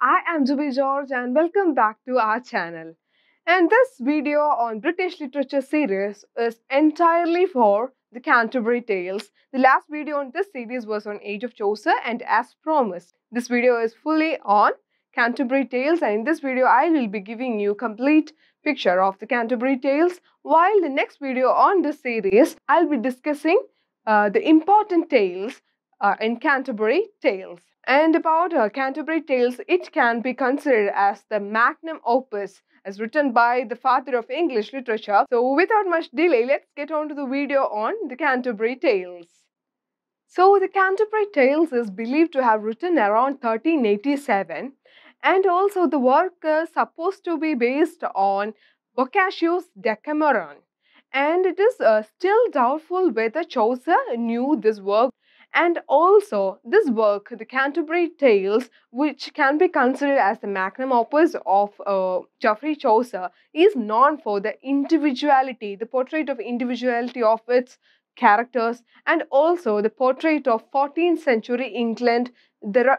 I am Jubi George and welcome back to our channel. And this video on British literature series is entirely for the Canterbury Tales. The last video on this series was on Age of Chaucer and as promised, this video is fully on Canterbury Tales and in this video I will be giving you complete picture of the Canterbury Tales while the next video on this series I'll be discussing uh, the important tales uh, in Canterbury Tales. And about uh, Canterbury Tales, it can be considered as the magnum opus as written by the father of English literature. So without much delay, let's get on to the video on the Canterbury Tales. So the Canterbury Tales is believed to have written around 1387 and also the work is supposed to be based on Boccaccio's Decameron and it is uh, still doubtful whether Chaucer knew this work and also, this work, The Canterbury Tales, which can be considered as the magnum opus of uh, Geoffrey Chaucer, is known for the individuality, the portrait of individuality of its characters, and also the portrait of 14th century England,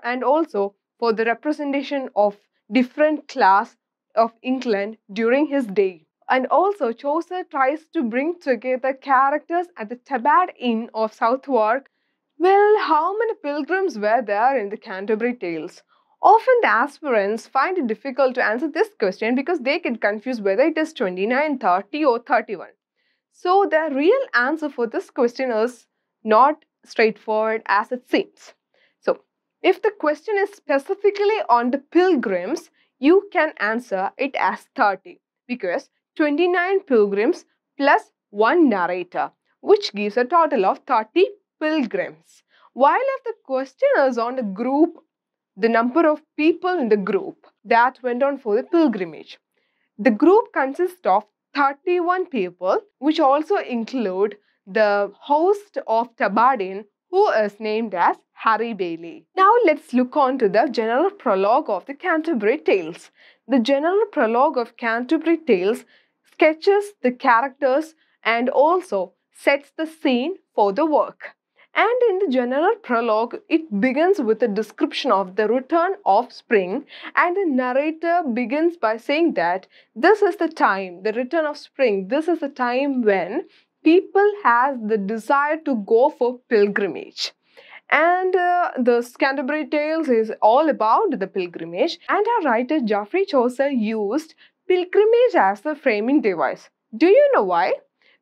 and also for the representation of different class of England during his day. And also, Chaucer tries to bring together characters at the Tabard Inn of Southwark well, how many pilgrims were there in the Canterbury Tales? Often the aspirants find it difficult to answer this question because they get confused whether it is 29, 30 or 31. So the real answer for this question is not straightforward as it seems. So if the question is specifically on the pilgrims, you can answer it as 30 because 29 pilgrims plus 1 narrator which gives a total of 30 pilgrims. While if the question is on the group, the number of people in the group that went on for the pilgrimage. The group consists of 31 people, which also include the host of Tabardin, who is named as Harry Bailey. Now let's look on to the general prologue of the Canterbury Tales. The general prologue of Canterbury Tales sketches the characters and also sets the scene for the work. And in the general prologue, it begins with a description of the return of spring, and the narrator begins by saying that this is the time, the return of spring, this is the time when people have the desire to go for pilgrimage. And uh, the Canterbury Tales is all about the pilgrimage, and our writer Geoffrey Chaucer used pilgrimage as the framing device. Do you know why?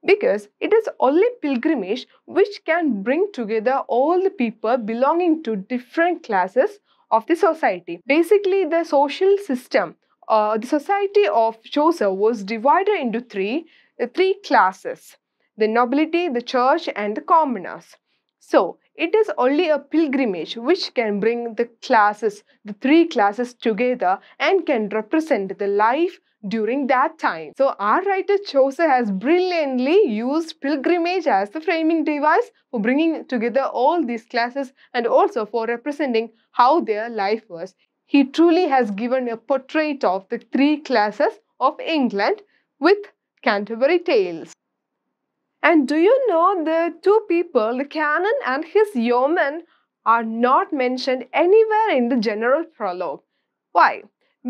because it is only pilgrimage which can bring together all the people belonging to different classes of the society. Basically, the social system, uh, the society of Chaucer was divided into three, uh, three classes, the nobility, the church and the commoners. So, it is only a pilgrimage which can bring the classes, the three classes together and can represent the life during that time. So our writer Chaucer has brilliantly used pilgrimage as the framing device for bringing together all these classes and also for representing how their life was. He truly has given a portrait of the three classes of England with Canterbury Tales. And do you know the two people, the canon and his yeoman, are not mentioned anywhere in the general prologue? Why?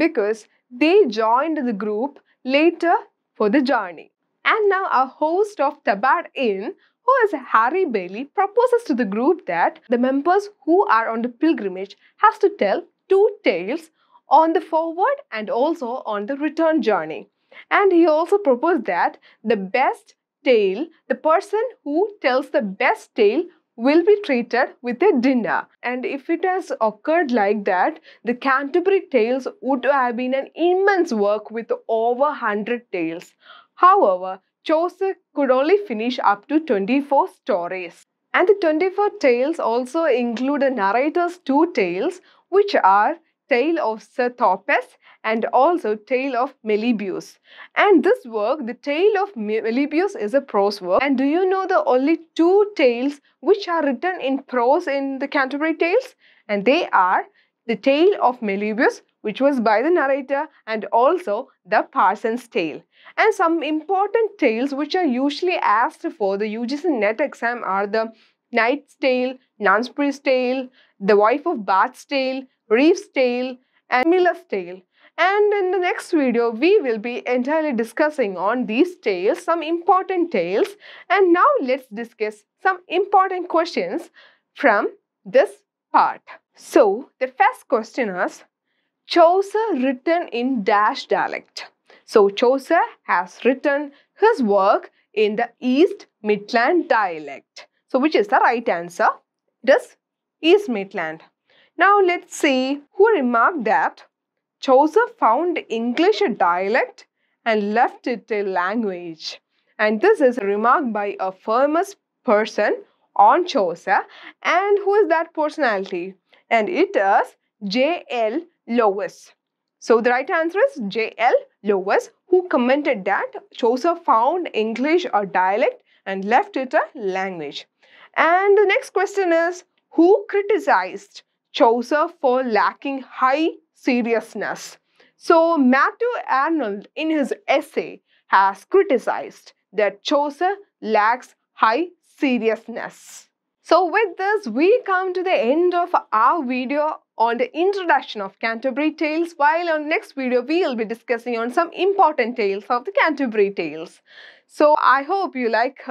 Because they joined the group later for the journey. And now our host of Tabard Inn, who is Harry Bailey, proposes to the group that the members who are on the pilgrimage has to tell two tales on the forward and also on the return journey. And he also proposed that the best tale, the person who tells the best tale will be treated with a dinner. And if it has occurred like that, the Canterbury Tales would have been an immense work with over 100 tales. However, Chaucer could only finish up to 24 stories. And the 24 tales also include the narrator's two tales, which are Tale of Sir Thopas and also Tale of Melibius, And this work, the Tale of Melibius, is a prose work. And do you know the only two tales which are written in prose in the Canterbury Tales? And they are the Tale of Melibius, which was by the narrator, and also the Parson's Tale. And some important tales which are usually asked for the UGC NET exam are the Knight's Tale, Nansbury's Tale, The Wife of Bath's Tale, Reeve's Tale, and Miller's Tale. And in the next video, we will be entirely discussing on these tales, some important tales. And now let's discuss some important questions from this part. So, the first question is, Chaucer written in dash dialect. So, Chaucer has written his work in the East Midland dialect. So which is the right answer? It is East Maitland. Now let's see who remarked that Chaucer found English a dialect and left it a language. And this is a remark by a famous person on Chaucer. And who is that personality? And it is J.L. Lewis. So the right answer is J.L. Lewis who commented that Chaucer found English a dialect and left it a language. And the next question is, who criticized Chaucer for lacking high seriousness? So Matthew Arnold in his essay has criticized that Chaucer lacks high seriousness. So with this, we come to the end of our video on the introduction of Canterbury Tales, while on next video, we'll be discussing on some important tales of the Canterbury Tales. So I hope you like her.